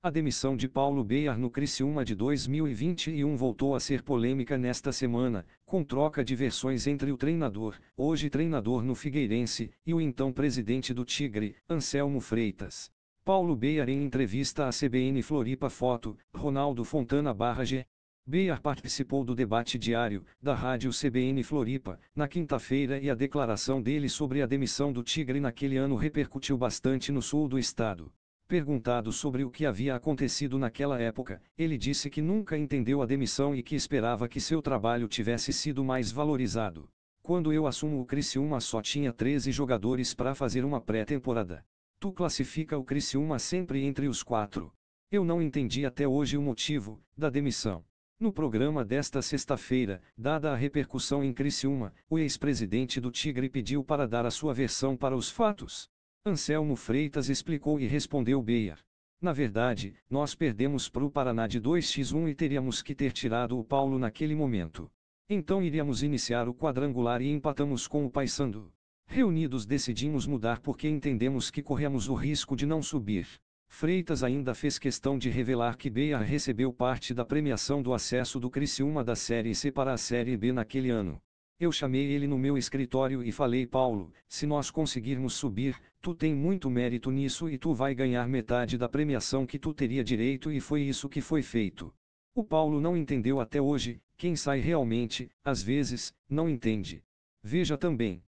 A demissão de Paulo Beiar no Criciúma de 2021 voltou a ser polêmica nesta semana, com troca de versões entre o treinador, hoje treinador no Figueirense, e o então presidente do Tigre, Anselmo Freitas. Paulo Beiar em entrevista à CBN Floripa Foto, Ronaldo Fontana Barra G. Beiar participou do debate diário, da rádio CBN Floripa, na quinta-feira e a declaração dele sobre a demissão do Tigre naquele ano repercutiu bastante no sul do estado. Perguntado sobre o que havia acontecido naquela época, ele disse que nunca entendeu a demissão e que esperava que seu trabalho tivesse sido mais valorizado. Quando eu assumo o Criciúma só tinha 13 jogadores para fazer uma pré-temporada. Tu classifica o Criciúma sempre entre os quatro. Eu não entendi até hoje o motivo da demissão. No programa desta sexta-feira, dada a repercussão em Criciúma, o ex-presidente do Tigre pediu para dar a sua versão para os fatos. Anselmo Freitas explicou e respondeu Beyer. Na verdade, nós perdemos para o Paraná de 2x1 e teríamos que ter tirado o Paulo naquele momento. Então iríamos iniciar o quadrangular e empatamos com o Paysandu. Reunidos decidimos mudar porque entendemos que corremos o risco de não subir. Freitas ainda fez questão de revelar que Beyer recebeu parte da premiação do acesso do Criciúma da Série C para a Série B naquele ano. Eu chamei ele no meu escritório e falei: Paulo, se nós conseguirmos subir, tu tem muito mérito nisso e tu vai ganhar metade da premiação que tu teria direito, e foi isso que foi feito. O Paulo não entendeu até hoje, quem sai realmente, às vezes, não entende. Veja também.